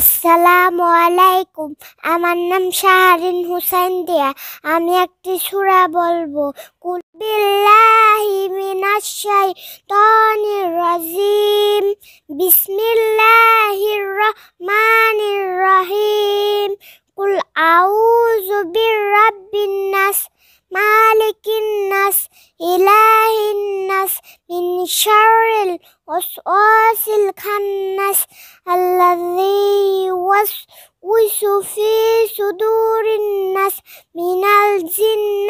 আসসালামু আলাইকুম আমার নাম শাহরিন হুসাইন দিয়া আমি একটি সুরা বলবো কুলবিল্লাহি মিনাশ শাইতানির রাজিম বিসমিল্লাহির রহমানির রহিম কুল আউযু বিরাব্বিন নাস মালিকিন নাস ইলাহিন নাস মিন শাররিল ওয়াসওয়াসিল খান্নাস আল্লাহ يوسوس في صدور الناس من الجنة